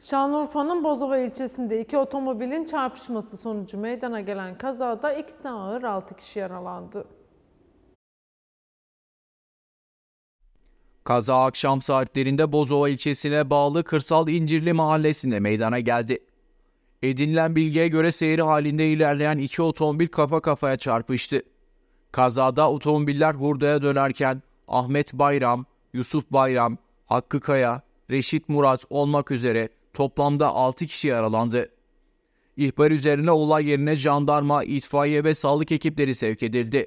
Şanlıurfa'nın Bozova ilçesinde iki otomobilin çarpışması sonucu meydana gelen kazada ikisi ağır altı kişi yaralandı. Kaza akşam saatlerinde Bozova ilçesine bağlı Kırsal İncirli mahallesinde meydana geldi. Edinilen bilgiye göre seyri halinde ilerleyen iki otomobil kafa kafaya çarpıştı. Kazada otomobiller hurdaya dönerken Ahmet Bayram, Yusuf Bayram, Hakkı Kaya, Reşit Murat olmak üzere Toplamda 6 kişi yaralandı. İhbar üzerine olay yerine jandarma, itfaiye ve sağlık ekipleri sevk edildi.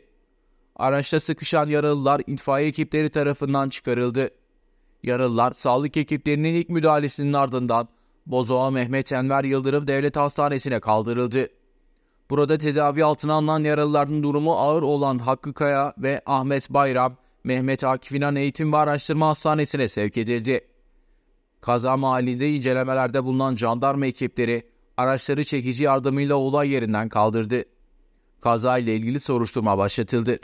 Araçta sıkışan yaralılar itfaiye ekipleri tarafından çıkarıldı. Yaralılar sağlık ekiplerinin ilk müdahalesinin ardından Bozoğa Mehmet Enver Yıldırım Devlet Hastanesi'ne kaldırıldı. Burada tedavi altına alınan yaralıların durumu ağır olan Hakkı Kaya ve Ahmet Bayram, Mehmet Akif İnan Eğitim ve Araştırma Hastanesi'ne sevk edildi. Kaza mahallinde incelemelerde bulunan jandarma ekipleri araçları çekici yardımıyla olay yerinden kaldırdı. Kaza ile ilgili soruşturma başlatıldı.